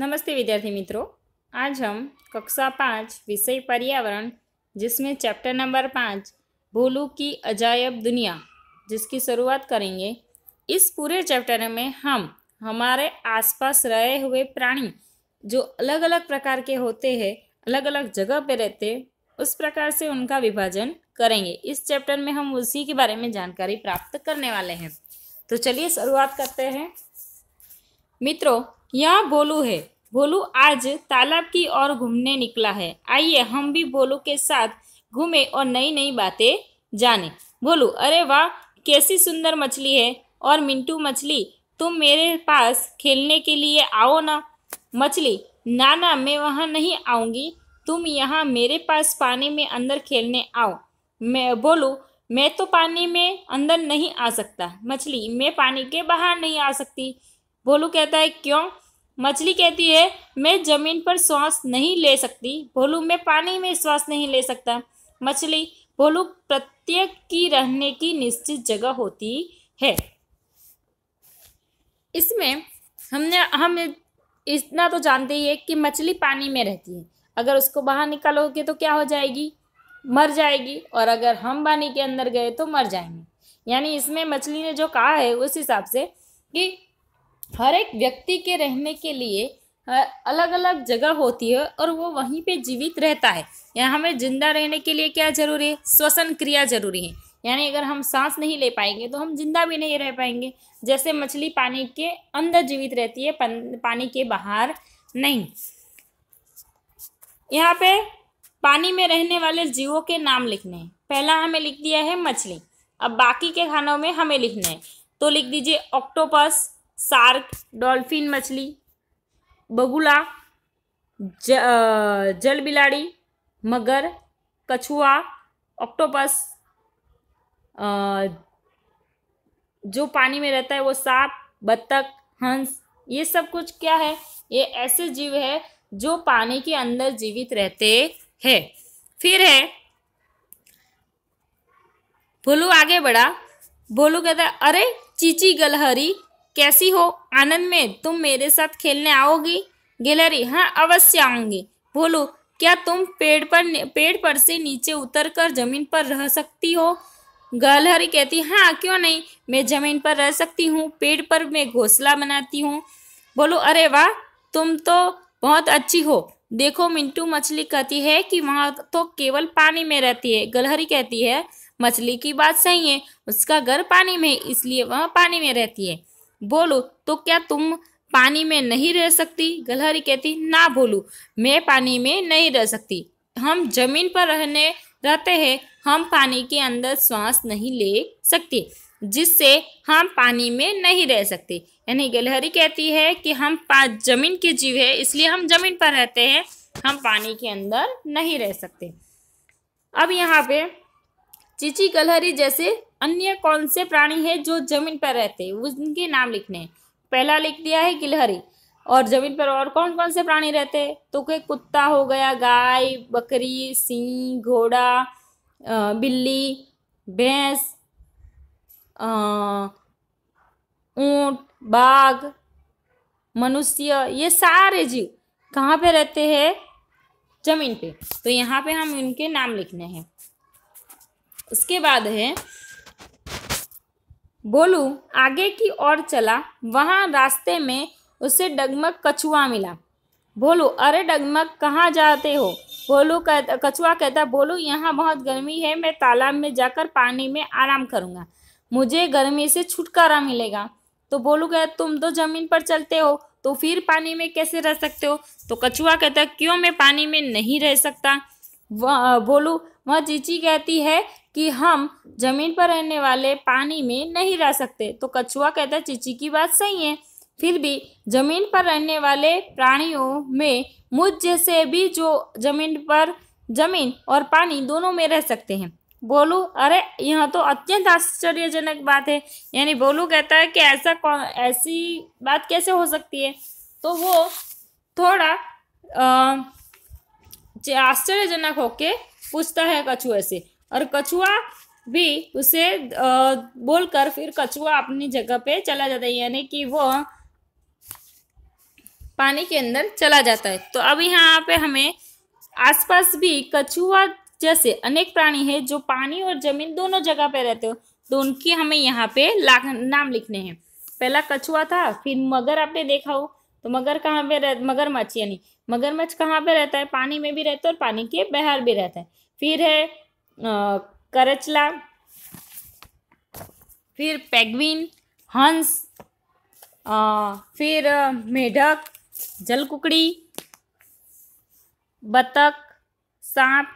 नमस्ते विद्यार्थी मित्रों आज हम कक्षा पाँच विषय पर्यावरण जिसमें चैप्टर नंबर पाँच भोलू की अजायब दुनिया जिसकी शुरुआत करेंगे इस पूरे चैप्टर में हम हमारे आसपास रहे हुए प्राणी जो अलग अलग प्रकार के होते हैं अलग अलग जगह पे रहते उस प्रकार से उनका विभाजन करेंगे इस चैप्टर में हम उसी के बारे में जानकारी प्राप्त करने वाले हैं तो चलिए शुरुआत करते हैं मित्रों यह बोलू है बोलू आज तालाब की ओर घूमने निकला है आइए हम भी बोलू के साथ घूमे और नई नई बातें जाने बोलू अरे वाह कैसी सुंदर मछली है और मिंटू मछली तुम मेरे पास खेलने के लिए आओ ना मछली ना ना मैं वहाँ नहीं आऊँगी तुम यहाँ मेरे पास पानी में अंदर खेलने आओ मैं बोलू मैं तो पानी में अंदर नहीं आ सकता मछली मैं पानी के बाहर नहीं आ सकती बोलू कहता है क्यों मछली कहती है मैं जमीन पर श्वास नहीं ले सकती भोलू मैं पानी में श्वास नहीं ले सकता मछली भोलू प्रत्येक की रहने की निश्चित जगह होती है इसमें हमने हम इतना तो जानते ही है कि मछली पानी में रहती है अगर उसको बाहर निकालोगे तो क्या हो जाएगी मर जाएगी और अगर हम पानी के अंदर गए तो मर जाएंगे यानी इसमें मछली ने जो कहा है उस हिसाब से कि हर एक व्यक्ति के रहने के लिए अलग अलग जगह होती है और वो वहीं पे जीवित रहता है यहाँ हमें जिंदा रहने के लिए क्या जरूरी है श्वसन क्रिया जरूरी है यानी अगर हम सांस नहीं ले पाएंगे तो हम जिंदा भी नहीं रह पाएंगे जैसे मछली पानी के अंदर जीवित रहती है पानी के बाहर नहीं यहाँ पे पानी में रहने वाले जीवों के नाम लिखने हैं पहला हमें लिख दिया है मछली अब बाकी के खानों में हमें लिखना है तो लिख दीजिए ऑक्टोपस सार्क डॉल्फिन मछली बगुला ज, जल बिलाड़ी मगर कछुआ ऑक्टोपस जो पानी में रहता है वो सांप बत्तख हंस ये सब कुछ क्या है ये ऐसे जीव है जो पानी के अंदर जीवित रहते हैं फिर है भोलू आगे बढ़ा भोलू कहता है अरे चीची गलहरी कैसी हो आनंद में तुम मेरे साथ खेलने आओगी गैलरी हाँ अवश्य आऊंगी बोलो क्या तुम पेड़ पर पेड़ पर से नीचे उतर कर जमीन पर रह सकती हो गलहरी कहती हाँ क्यों नहीं मैं जमीन पर रह सकती हूँ पेड़ पर मैं घोंसला बनाती हूँ बोलो अरे वाह तुम तो बहुत अच्छी हो देखो मिंटू मछली कहती है कि वहाँ तो केवल पानी में रहती है गलहरी कहती है मछली की बात सही है उसका घर पानी में इसलिए वह पानी में रहती है बोलो तो क्या तुम पानी में नहीं रह सकती गलहरी कहती ना बोलू मैं पानी में नहीं रह सकती हम जमीन पर रहने रहते हैं हम पानी के अंदर श्वास नहीं ले सकते जिससे हम पानी में नहीं रह सकते यानी गलहरी कहती है कि हम जमीन के जीव है इसलिए हम जमीन पर रहते हैं हम पानी के अंदर नहीं रह सकते अब यहाँ पे चीची गलहरी जैसे अन्य कौन से प्राणी हैं जो जमीन पर रहते हैं उनके नाम लिखने हैं पहला लिख दिया है गिलहरी और जमीन पर और कौन कौन से प्राणी रहते हैं तो कोई कुत्ता हो गया गाय बकरी सिंह घोड़ा बिल्ली भैंस ऊंट बाघ मनुष्य ये सारे जीव कहाँ पे रहते हैं जमीन पे तो यहाँ पे हम उनके नाम लिखने हैं उसके बाद है बोलू आगे की ओर चला वहाँ रास्ते में उसे डगमग कछुआ मिला बोलू अरे डगमग कहाँ जाते हो बोलू कहता कछुआ कहता बोलू यहाँ बहुत गर्मी है मैं तालाब में जाकर पानी में आराम करूँगा मुझे गर्मी से छुटकारा मिलेगा तो बोलू कहता तुम तो ज़मीन पर चलते हो तो फिर पानी में कैसे रह सकते हो तो कछुआ कहता क्यों मैं पानी में नहीं रह सकता वह बोलू वह चीची कहती है कि हम जमीन पर रहने वाले पानी में नहीं रह सकते तो कछुआ कहता है चीची की बात सही है फिर भी जमीन पर रहने वाले प्राणियों में मुझ जैसे भी जो जमीन पर जमीन और पानी दोनों में रह सकते हैं बोलू अरे यह तो अत्यंत आश्चर्यजनक बात है यानी बोलू कहता है कि ऐसा कौन ऐसी बात कैसे हो सकती है तो वो थोड़ा आश्चर्यजनक होके पूछता है कछुए से और कछुआ भी उसे बोलकर फिर कछुआ अपनी जगह पे चला जाता है यानी कि वो पानी के अंदर चला जाता है तो अब यहाँ पे हमें आसपास भी कछुआ जैसे अनेक प्राणी है जो पानी और जमीन दोनों जगह पे रहते हो तो उनकी हमें यहाँ पे नाम लिखने हैं पहला कछुआ था फिर मगर आपने देखा हो तो मगर कहाँ पे रह मगरमच्छ यानी मगरमच्छ कहाँ पे रहता है पानी में भी रहता है और पानी के बाहर भी रहता है फिर है करचला फिर पेगविन हंस आ, फिर मेढक जलकुकड़ी बतख सांप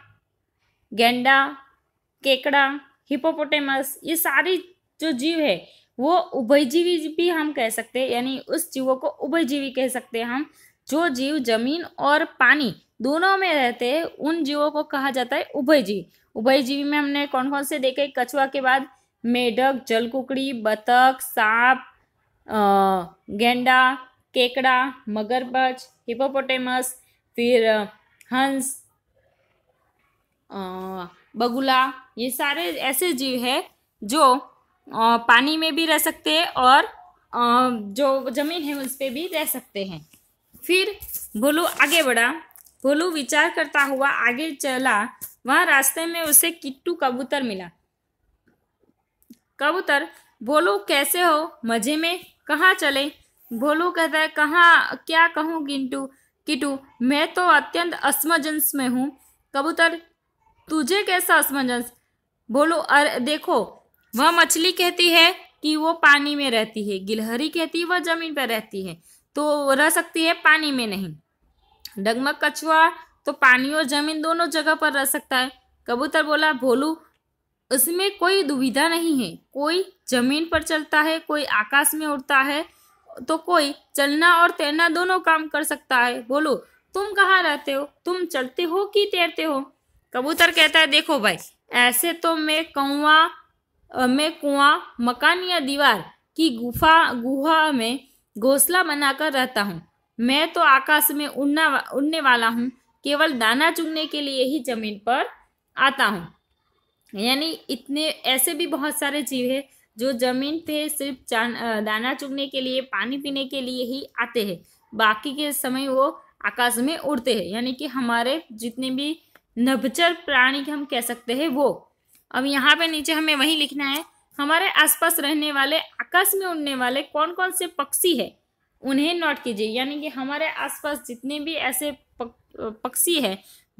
गेंडा केकड़ा हिपोपोटेमस ये सारी जो जीव है वो उभयजीवी भी हम कह सकते हैं यानी उस जीवों को उभयजीवी कह सकते हैं हम जो जीव जमीन और पानी दोनों में रहते हैं उन जीवों को कहा जाता है उभयजीवी उभयजीवी में हमने कौन कौन से देखे कछुआ के बाद मेढक जलकुकड़ी बतख सांप गेंडा केकड़ा मगरमच्छ हिपोपोटेमस फिर हंस बगुला ये सारे ऐसे जीव है जो पानी में भी रह सकते हैं और जो जमीन है उस पर भी रह सकते हैं फिर भोलू आगे बढ़ा भोलू विचार करता हुआ आगे चला वहाँ रास्ते में उसे किट्टू कबूतर मिला कबूतर बोलो कैसे हो मज़े में कहाँ चले भोलू कहता है कहाँ क्या कहूँ किंटू किटू मैं तो अत्यंत असमंजस में हूँ कबूतर तुझे कैसा असमंजस बोलो अरे देखो वह मछली कहती है कि वो पानी में रहती है गिलहरी कहती है वह जमीन पर रहती है तो रह सकती है पानी में नहीं डगमग कछुआ तो पानी और जमीन दोनों जगह पर रह सकता है कबूतर बोला भोलू इसमें कोई दुविधा नहीं है कोई जमीन पर चलता है कोई आकाश में उड़ता है तो कोई चलना और तैरना दोनों काम कर सकता है बोलो तुम कहाँ रहते हो तुम चलते हो कि तैरते हो कबूतर कहता है देखो भाई ऐसे तो मैं कौवा में कुआं मकान या दीवार की गुफा गुहा में घोंसला बनाकर रहता हूँ मैं तो आकाश में उड़ना उड़ने वाला हूँ केवल दाना चुगने के लिए ही जमीन पर आता हूँ यानी इतने ऐसे भी बहुत सारे जीव है जो जमीन पे सिर्फ दाना चुगने के लिए पानी पीने के लिए ही आते हैं बाकी के समय वो आकाश में उड़ते हैं यानी कि हमारे जितने भी नभचर प्राणी हम कह सकते हैं वो अब यहाँ पे नीचे हमें वही लिखना है हमारे आसपास रहने वाले आकाश में उड़ने वाले कौन कौन से पक्षी है उन्हें नोट कीजिए यानी कि हमारे आसपास जितने भी ऐसे पक्षी है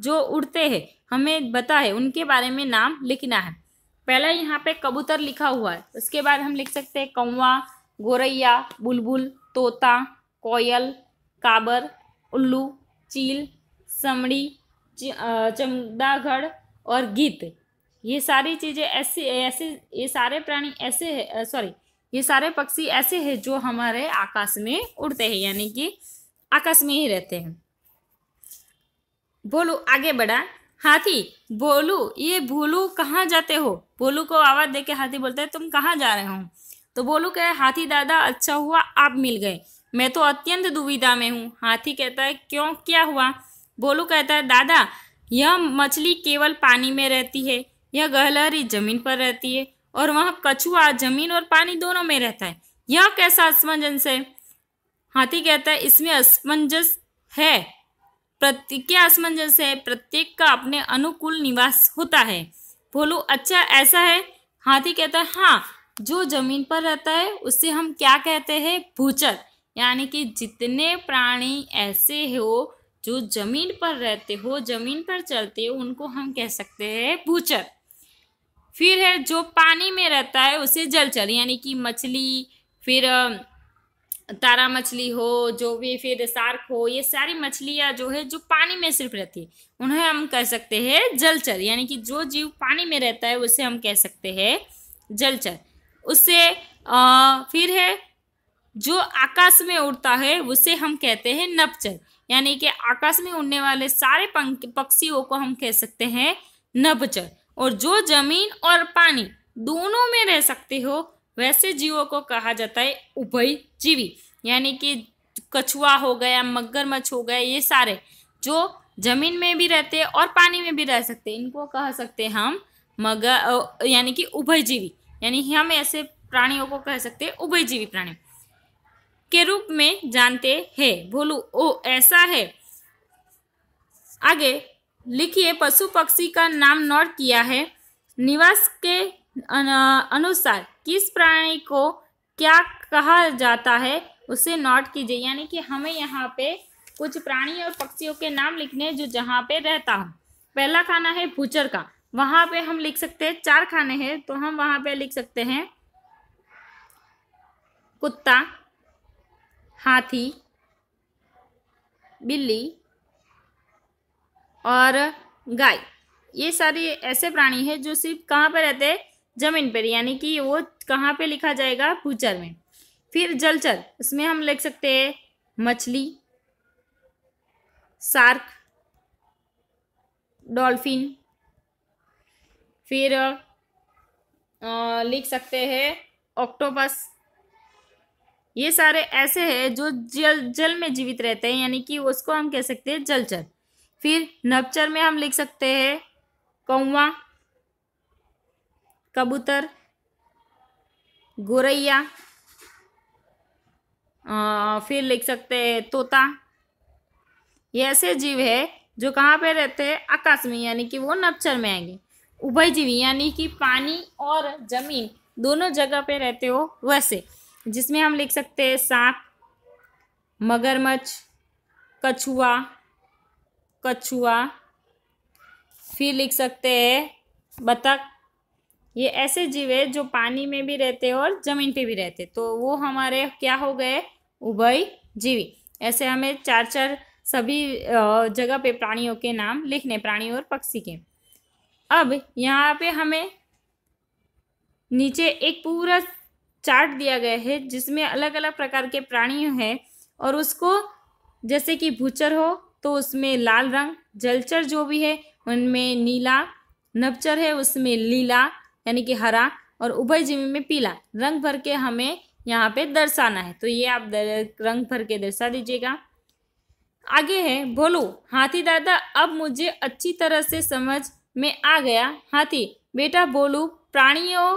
जो उड़ते हैं हमें बता है उनके बारे में नाम लिखना है पहला यहाँ पे कबूतर लिखा हुआ है उसके बाद हम लिख सकते हैं कौवा गोरैया बुलबुल तोता कोयल काबर उल्लू चील समड़ी चमदागढ़ और गीत ये सारी चीज़ें ऐसी ऐसे ये सारे प्राणी ऐसे है सॉरी ये सारे पक्षी ऐसे हैं जो हमारे आकाश में उड़ते हैं यानी कि आकाश में ही रहते हैं बोलू आगे बढ़ा हाथी बोलू ये भोलू कहाँ जाते हो बोलू को आवाज़ दे के हाथी बोलते हैं तुम कहाँ जा रहे हो तो बोलू कहे हाथी दादा अच्छा हुआ आप मिल गए मैं तो अत्यंत दुविधा में हूँ हाथी कहता है क्यों क्या हुआ बोलू कहता है दादा यह मछली केवल पानी में रहती है यह गहलहरी जमीन पर रहती है और वहाँ कछुआ जमीन और पानी दोनों में रहता है यह कैसा असमंजस है हाथी कहता है इसमें असमंजस है प्रत्येक क्या असमंजस है प्रत्येक का अपने अनुकूल निवास होता है बोलो अच्छा ऐसा है हाथी कहता है हाँ जो जमीन पर रहता है उससे हम क्या कहते हैं भूचर यानी कि जितने प्राणी ऐसे हो जो जमीन पर रहते हो जमीन पर चलते हो उनको हम कह सकते हैं भूचर फिर है जो पानी में रहता है उसे जलचर यानी कि मछली फिर तारा मछली हो जो भी फिर सार्क हो ये सारी मछलियाँ जो है जो पानी में सिर्फ रहती है उन्हें हम कह सकते हैं जलचर यानी कि जो जीव पानी में रहता है उसे हम कह सकते हैं जलचर उससे आ, फिर है जो आकाश में उड़ता है उसे हम कहते हैं नभचर यानी कि आकाश में उड़ने वाले सारे पक्षियों को हम कह सकते हैं नभचर और जो जमीन और पानी दोनों में रह सकते हो वैसे जीवों को कहा जाता है उभय जीवी यानी कि कछुआ हो गया मगरमच्छ हो गया ये सारे जो जमीन में भी रहते हैं और पानी में भी रह सकते हैं इनको कह सकते हैं हम मगर यानी कि उभय जीवी यानी हम ऐसे प्राणियों को कह सकते हैं जीवी प्राणी के रूप में जानते हैं बोलू ओ ऐसा है आगे लिखिए पशु पक्षी का नाम नोट किया है निवास के अनुसार किस प्राणी को क्या कहा जाता है उसे नोट कीजिए यानी कि हमें यहाँ पे कुछ प्राणी और पक्षियों के नाम लिखने जो जहाँ पे रहता है पहला खाना है भूचर का वहाँ पे हम लिख सकते हैं चार खाने हैं तो हम वहाँ पे लिख सकते हैं कुत्ता हाथी बिल्ली और गाय ये सारे ऐसे प्राणी है जो सिर्फ कहाँ पर रहते हैं जमीन पर यानी कि वो कहाँ पे लिखा जाएगा भूचर में फिर जलचर इसमें हम लिख सकते हैं मछली सार्क डॉल्फिन फिर लिख सकते हैं ऑक्टोपस ये सारे ऐसे हैं जो जल जल में जीवित रहते हैं यानी कि उसको हम कह सकते हैं जलचर फिर नवचर में हम लिख सकते हैं कौवा कबूतर गोरैया फिर लिख सकते हैं तोता ये ऐसे जीव है जो कहाँ पे रहते हैं आकाश में यानी कि वो नवचर में आएंगे उभय जीव यानी कि पानी और जमीन दोनों जगह पे रहते हो वैसे जिसमें हम लिख सकते हैं सांप मगरमच्छ कछुआ कछुआ फिर लिख सकते हैं बतख ये ऐसे जीव है जो पानी में भी रहते हैं और ज़मीन पे भी रहते तो वो हमारे क्या हो गए उभय जीवी ऐसे हमें चार चार सभी जगह पे प्राणियों के नाम लिखने प्राणी और पक्षी के अब यहाँ पे हमें नीचे एक पूरा चार्ट दिया गया है जिसमें अलग अलग प्रकार के प्राणी हैं और उसको जैसे कि भूचर हो तो उसमें लाल रंग जलचर जो भी है उनमें नीला नवचर है उसमें लीला यानी कि हरा और उभयजीवी में पीला रंग भर के हमें यहाँ पे दर्शाना है तो ये आप रंग भर के दर्शा दीजिएगा आगे है बोलो हाथी दादा अब मुझे अच्छी तरह से समझ में आ गया हाथी बेटा बोलू प्राणियों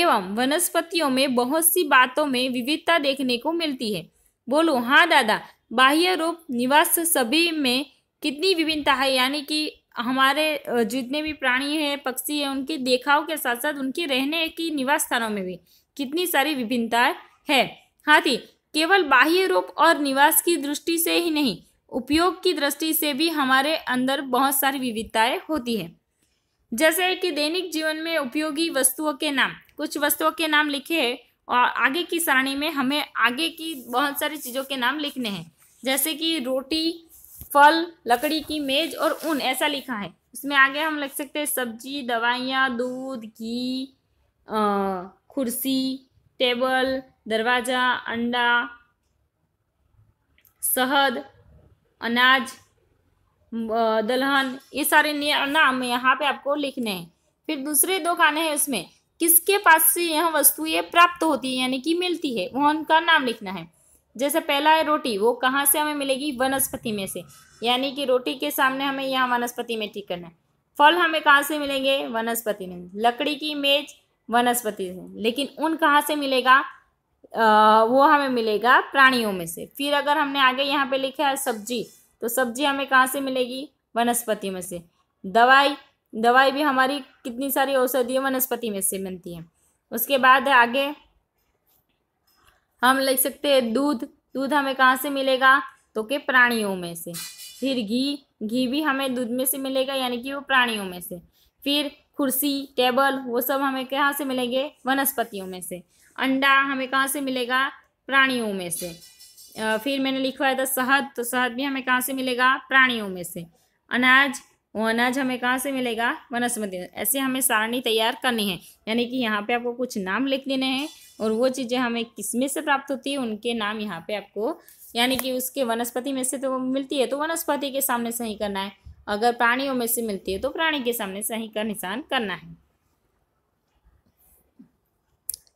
एवं वनस्पतियों में बहुत सी बातों में विविधता देखने को मिलती है बोलू हाँ दादा बाह्य रूप निवास सभी में कितनी विभिन्नता है यानी कि हमारे जितने भी प्राणी हैं पक्षी हैं उनके देखाव के साथ साथ उनके रहने की निवास स्थानों में भी कितनी सारी विभिन्नता है हाथी केवल बाह्य रूप और निवास की दृष्टि से ही नहीं उपयोग की दृष्टि से भी हमारे अंदर बहुत सारी विविधताएं होती है जैसे कि दैनिक जीवन में उपयोगी वस्तुओं के नाम कुछ वस्तुओं के नाम लिखे हैं और आगे की सारणी में हमें आगे की बहुत सारी चीज़ों के नाम लिखने हैं जैसे कि रोटी फल लकड़ी की मेज और ऊन ऐसा लिखा है इसमें आगे हम लिख सकते हैं सब्जी दवाइयाँ दूध घी कुर्सी टेबल दरवाज़ा अंडा शहद अनाज दलहन ये सारे नाम यहाँ पे आपको लिखने हैं फिर दूसरे दो खाने हैं उसमें किसके पास से यह वस्तुएं प्राप्त होती है यानी कि मिलती है वह उनका नाम लिखना है जैसे पहला है रोटी वो कहाँ से हमें मिलेगी वनस्पति में से यानी कि रोटी के सामने हमें यहाँ वनस्पति में ठीक करना है फल हमें कहाँ से मिलेंगे वनस्पति में लकड़ी की मेज वनस्पति से लेकिन उन कहाँ से मिलेगा आ, वो हमें मिलेगा प्राणियों में से फिर अगर हमने आगे यहाँ पे लिखा है सब्जी तो सब्जी हमें कहाँ से मिलेगी वनस्पति में से दवाई दवाई भी हमारी कितनी सारी औषधियों वनस्पति में से बनती है उसके बाद आगे हम लिख सकते हैं दूध दूध हमें कहाँ से मिलेगा तो के प्राणियों में से फिर घी घी भी हमें दूध में से मिलेगा यानी कि वो प्राणियों में से फिर कुर्सी टेबल वो सब हमें कहाँ से मिलेंगे वनस्पतियों में से अंडा हमें कहाँ से मिलेगा प्राणियों में से फिर मैंने लिखवाया था शहद तो शहद भी हमें कहाँ से मिलेगा प्राणियों में से अनाज वो अनाज हमें कहाँ से मिलेगा वनस्पति ऐसे हमें सारणी तैयार करनी है यानी कि यहाँ पे आपको कुछ नाम लिख देने हैं और वो चीज़ें हमें किसमें से प्राप्त होती है उनके नाम यहाँ पे आपको यानी कि उसके वनस्पति में से तो मिलती है तो वनस्पति के सामने सही करना है अगर प्राणियों में से मिलती है तो प्राणी के सामने सही का निशान करना है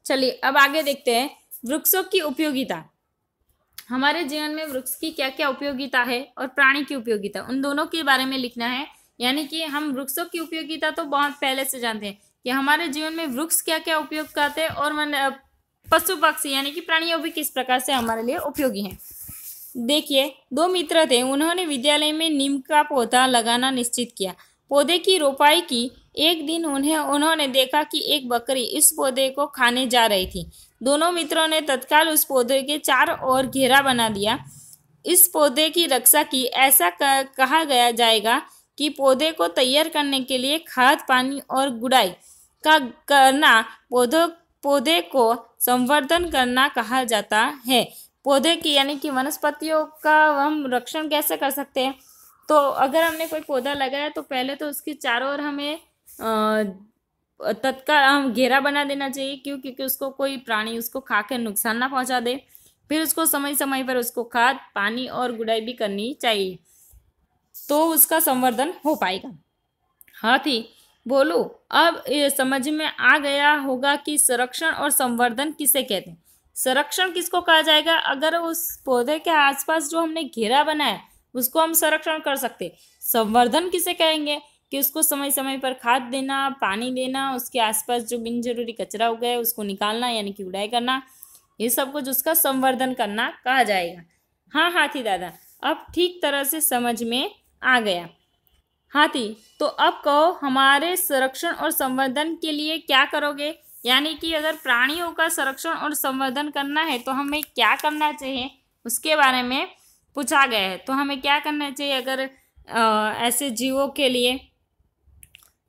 चलिए अब आगे देखते हैं वृक्षों की उपयोगिता हमारे जीवन में वृक्ष की क्या क्या उपयोगिता है और प्राणी की उपयोगिता उन दोनों के बारे में लिखना है यानी कि हम वृक्षों की उपयोगिता तो बहुत पहले से जानते हैं कि हमारे जीवन में वृक्ष क्या क्या उपयोग करते हैं और पशु पक्षी यानी कि प्राणियों भी किस प्रकार से हमारे लिए उपयोगी हैं देखिए दो मित्र थे उन्होंने विद्यालय में नीम का पौधा लगाना निश्चित किया पौधे की रोपाई की एक दिन उन्हें उन्होंने देखा कि एक बकरी इस पौधे को खाने जा रही थी दोनों मित्रों ने तत्काल उस पौधे के चार ओर घेरा बना दिया इस पौधे की रक्षा की ऐसा कहा गया जाएगा कि पौधे को तैयार करने के लिए खाद पानी और गुड़ाई का करना पौधों पौधे को संवर्धन करना कहा जाता है पौधे की यानी कि वनस्पतियों का हम रक्षण कैसे कर सकते हैं तो अगर हमने कोई पौधा लगाया तो पहले तो उसकी चारों ओर हमें तत्काल हम घेरा बना देना चाहिए क्यों क्योंकि उसको कोई प्राणी उसको खा कर नुकसान ना पहुंचा दे फिर उसको समय समय पर उसको खाद पानी और गुड़ाई भी करनी चाहिए तो उसका संवर्धन हो पाएगा हाथी बोलो अब समझ में आ गया होगा कि संरक्षण और संवर्धन किसे कहते हैं संरक्षण किसको कहा जाएगा अगर उस पौधे के आसपास जो हमने घेरा बनाया उसको हम संरक्षण कर सकते संवर्धन किसे कहेंगे कि उसको समय समय पर खाद देना पानी देना उसके आसपास जो बिन जरूरी कचरा हो गया उसको निकालना यानी कि उड़ाई करना ये सब कुछ उसका संवर्धन करना कहा जाएगा हाँ हाथी दादा अब ठीक तरह से समझ में आ गया हाथी तो अब कहो हमारे संरक्षण और संवर्धन के लिए क्या करोगे यानी कि अगर प्राणियों का संरक्षण और संवर्धन करना है तो हमें क्या करना चाहिए उसके बारे में पूछा गया है तो हमें क्या करना चाहिए अगर आ, ऐसे जीवों के लिए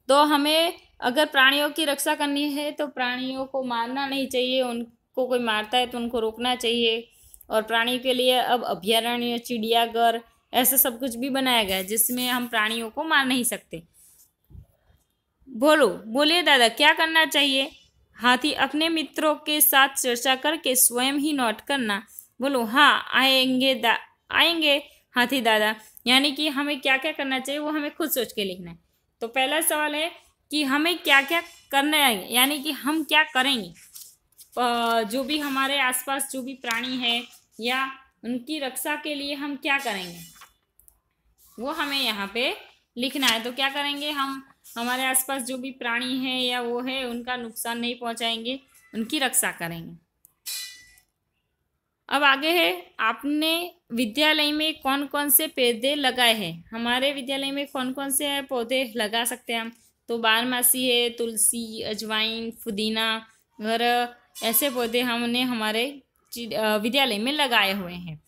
तो हमें अगर प्राणियों की रक्षा करनी है तो प्राणियों को मारना नहीं चाहिए उनको कोई मारता है तो उनको रोकना चाहिए और प्राणियों के लिए अब अभ्यारण्य चिड़ियाघर ऐसा सब कुछ भी बनाया गया है जिसमें हम प्राणियों को मार नहीं सकते बोलो बोले दादा क्या करना चाहिए हाथी अपने मित्रों के साथ चर्चा करके स्वयं ही नोट करना बोलो हाँ आएंगे दा आएंगे हाथी दादा यानी कि हमें क्या क्या करना चाहिए वो हमें खुद सोच के लिखना है तो पहला सवाल है कि हमें क्या क्या करना है यानी कि हम क्या करेंगे जो भी हमारे आसपास जो भी प्राणी है या उनकी रक्षा के लिए हम क्या करेंगे वो हमें यहाँ पे लिखना है तो क्या करेंगे हम हमारे आसपास जो भी प्राणी हैं या वो है उनका नुकसान नहीं पहुँचाएंगे उनकी रक्षा करेंगे अब आगे है आपने विद्यालय में कौन कौन से पौधे लगाए हैं हमारे विद्यालय में कौन कौन से पौधे लगा सकते हैं हम तो बारमासी है तुलसी अजवाइन फुदीना घर ऐसे पौधे हमने हमारे विद्यालय में लगाए हुए हैं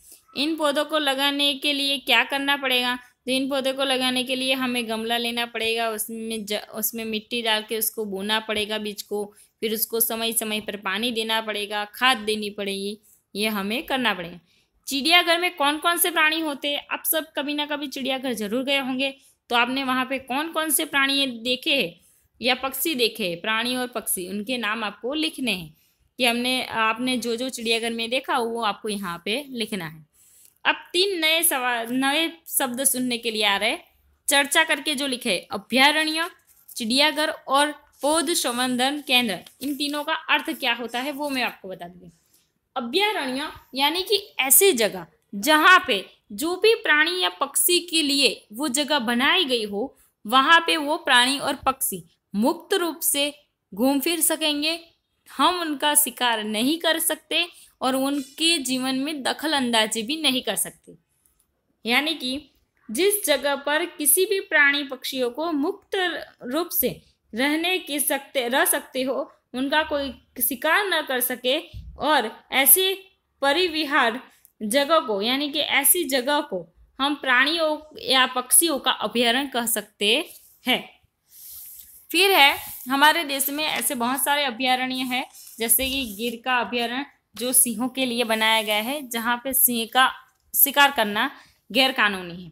इन पौधों को लगाने के लिए क्या करना पड़ेगा तो इन पौधों को लगाने के लिए हमें गमला लेना पड़ेगा उसमें ज उसमें मिट्टी डाल के उसको बोना पड़ेगा बीज को फिर उसको समय समय पर पानी देना पड़ेगा खाद देनी पड़ेगी ये हमें करना पड़ेगा चिड़ियाघर में कौन कौन से प्राणी होते हैं आप सब कभी ना कभी चिड़ियाघर जरूर गए होंगे तो आपने वहाँ पे कौन कौन से प्राणी देखे है या पक्षी देखे प्राणी और पक्षी उनके नाम आपको लिखने हैं कि हमने आपने जो जो चिड़ियाघर में देखा वो आपको यहाँ पे लिखना है अब तीन नए सवाल नए शब्द सुनने के लिए आ रहे चर्चा करके जो लिखे अभ्यारण्य चिड़ियाघर और पौध संवर्धन केंद्र इन तीनों का अर्थ क्या होता है वो मैं आपको बता दूंगी अभ्यारण्य यानी कि ऐसी जगह जहाँ पे जो भी प्राणी या पक्षी के लिए वो जगह बनाई गई हो वहाँ पे वो प्राणी और पक्षी मुक्त रूप से घूम फिर सकेंगे हम उनका शिकार नहीं कर सकते और उनके जीवन में दखल अंदाजी भी नहीं कर सकते यानी कि जिस जगह पर किसी भी प्राणी पक्षियों को मुक्त रूप से रहने के सकते रह सकते हो उनका कोई शिकार न कर सके और ऐसे परिविहार जगह को यानी कि ऐसी जगह को हम प्राणियों या पक्षियों का अभ्यारण कह सकते हैं फिर है हमारे देश में ऐसे बहुत सारे अभ्यारण्य हैं जैसे कि गिर का अभ्यारण्य जो सिंहों के लिए बनाया गया है जहाँ पे सिंह का शिकार करना गैर कानूनी है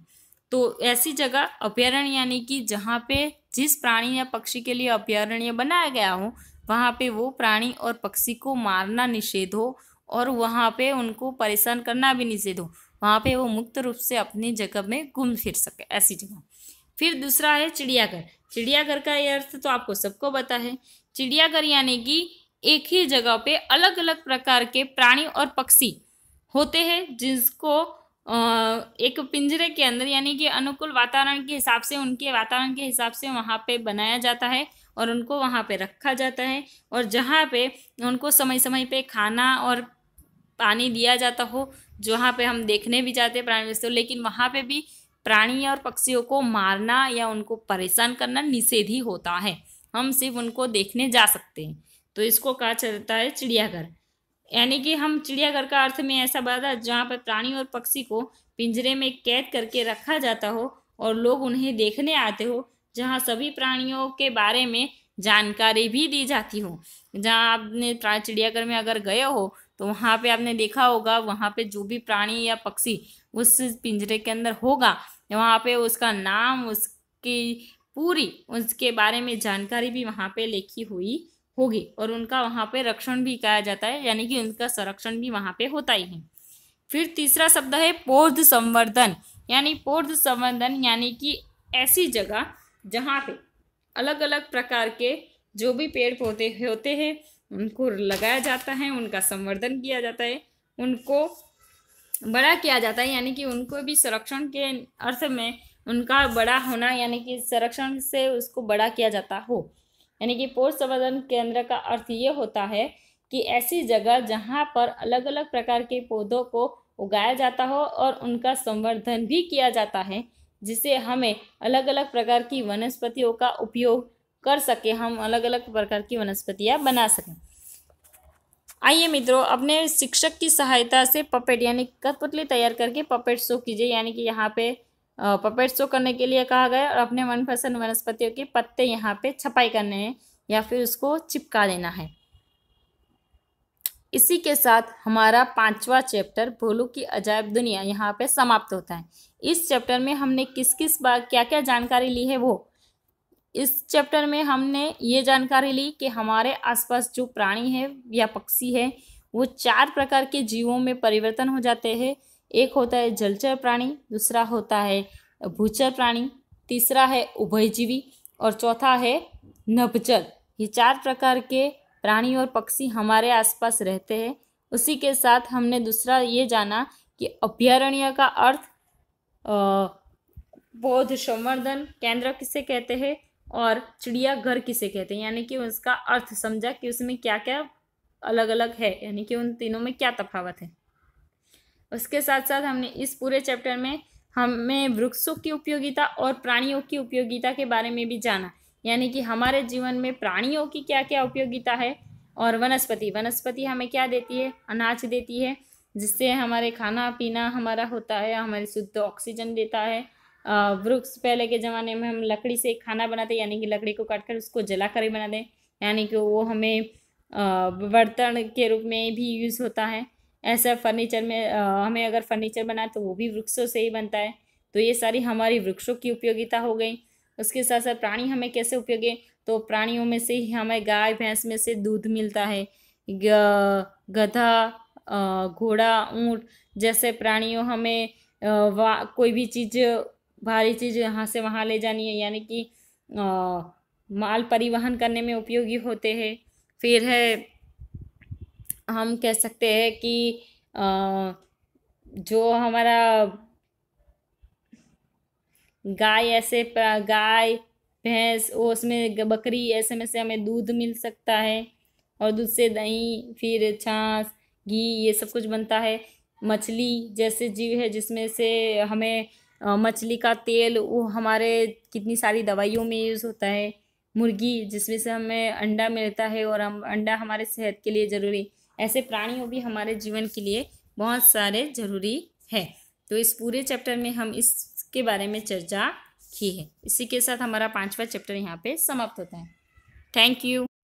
तो ऐसी जगह अभ्यारण्य यानी कि जहाँ पे जिस प्राणी या पक्षी के लिए अभ्यारण्य बनाया गया हो वहाँ पे वो प्राणी और पक्षी को मारना निषेध हो और वहाँ पे उनको परेशान करना भी निषेध हो वहाँ पे वो मुक्त रूप से अपनी जगह में घूम फिर सके ऐसी जगह फिर दूसरा है चिड़ियाघर चिड़ियाघर का ये अर्थ तो आपको सबको पता है चिड़ियाघर यानी कि एक ही जगह पे अलग अलग प्रकार के प्राणी और पक्षी होते हैं जिसको एक पिंजरे के अंदर यानी कि अनुकूल वातावरण के हिसाब से उनके वातावरण के हिसाब से वहाँ पे बनाया जाता है और उनको वहाँ पे रखा जाता है और जहाँ पे उनको समय समय पे खाना और पानी दिया जाता हो जहाँ पे हम देखने भी जाते हैं प्राणी वस्तु लेकिन वहाँ पे भी प्राणी और पक्षियों को मारना या उनको परेशान करना निषेध ही होता है हम सिर्फ उनको देखने जा सकते हैं तो इसको कहा जाता है चिड़ियाघर यानी कि हम चिड़ियाघर का अर्थ में ऐसा है जहाँ पर प्राणी और पक्षी को पिंजरे में कैद करके रखा जाता हो और लोग उन्हें देखने आते हो जहाँ सभी प्राणियों के बारे में जानकारी भी दी जाती हो जहाँ आपने चिड़ियाघर में अगर गए हो तो वहाँ पे आपने देखा होगा वहाँ पे जो भी प्राणी या पक्षी उस पिंजरे के अंदर होगा वहाँ पे उसका नाम उसकी पूरी उसके बारे में जानकारी भी वहाँ पे लिखी हुई होगी और उनका वहाँ पे रक्षण भी किया जाता है यानी कि उनका संरक्षण भी वहाँ पे होता ही है फिर तीसरा शब्द है पौध संवर्धन यानी पौध संवर्धन यानी कि ऐसी जगह जहाँ पे अलग अलग प्रकार के जो भी पेड़ पौधे होते हैं उनको लगाया जाता है उनका संवर्धन किया जाता है उनको बड़ा किया जाता है यानी कि उनको भी संरक्षण के अर्थ में उनका बड़ा होना यानी कि संरक्षण से उसको बड़ा किया जाता हो यानी कि पोष संवर्धन केंद्र का अर्थ ये होता है कि ऐसी जगह जहाँ पर अलग अलग प्रकार के पौधों को उगाया जाता हो और उनका संवर्धन भी किया जाता है जिसे हमें अलग अलग प्रकार की वनस्पतियों का उपयोग कर सके हम अलग अलग प्रकार की वनस्पतियाँ बना सकें आइए मित्रों अपने शिक्षक की सहायता से पपेट यानी कठपुतली तैयार करके पपेट शो कीजिए यानी कि यहाँ पे पपेट शो करने के लिए कहा गया और अपने मनपसंद वनस्पतियों के पत्ते यहाँ पे छपाई करने हैं या फिर उसको चिपका देना है इसी के साथ हमारा पांचवा चैप्टर भोलू की अजायब दुनिया यहाँ पे समाप्त होता है इस चैप्टर में हमने किस किस बार क्या क्या जानकारी ली है वो इस चैप्टर में हमने ये जानकारी ली कि हमारे आसपास जो प्राणी है या पक्षी है वो चार प्रकार के जीवों में परिवर्तन हो जाते हैं एक होता है जलचर प्राणी दूसरा होता है भूचर प्राणी तीसरा है उभयजीवी और चौथा है नभचर ये चार प्रकार के प्राणी और पक्षी हमारे आसपास रहते हैं उसी के साथ हमने दूसरा ये जाना कि अभ्यारण्य का अर्थ बौद्ध संवर्धन केंद्र किसे कहते हैं और चिड़ियाघर किसे कहते हैं यानी कि उसका अर्थ समझा कि उसमें क्या क्या अलग अलग है यानी कि उन तीनों में क्या तफावत है उसके साथ साथ हमने इस पूरे चैप्टर में हमें वृक्षों की उपयोगिता और प्राणियों की उपयोगिता के बारे में भी जाना यानी कि हमारे जीवन में प्राणियों की क्या क्या उपयोगिता है और वनस्पति वनस्पति हमें क्या देती है अनाज देती है जिससे हमारे खाना पीना हमारा होता है हमारी शुद्ध ऑक्सीजन देता है वृक्ष पहले के ज़माने में हम लकड़ी से खाना बनाते यानी कि लकड़ी को काट कर उसको जला कर बनाते यानी कि वो हमें बर्तन के रूप में भी यूज़ होता है ऐसा फर्नीचर में हमें अगर फर्नीचर बनाए तो वो भी वृक्षों से ही बनता है तो ये सारी हमारी वृक्षों की उपयोगिता हो गई उसके साथ साथ प्राणी हमें कैसे उपयोगी तो प्राणियों में से ही हमें गाय भैंस में से दूध मिलता है गधा घोड़ा ऊँट जैसे प्राणियों हमें वा कोई भी चीज़ भारी चीज़ यहाँ से वहाँ ले जानी है यानी कि माल परिवहन करने में उपयोगी होते हैं फिर है हम कह सकते हैं कि आ, जो हमारा गाय ऐसे गाय भैंस वो उसमें बकरी ऐसे में से हमें दूध मिल सकता है और दूध से दही फिर छाँस घी ये सब कुछ बनता है मछली जैसे जीव है जिसमें से हमें मछली का तेल वो हमारे कितनी सारी दवाइयों में यूज़ होता है मुर्गी जिसमें से हमें अंडा मिलता है और हम अंडा हमारे सेहत के लिए ज़रूरी ऐसे प्राणियों भी हमारे जीवन के लिए बहुत सारे ज़रूरी है तो इस पूरे चैप्टर में हम इसके बारे में चर्चा की है इसी के साथ हमारा पाँचवा चैप्टर यहाँ पर समाप्त होता है थैंक यू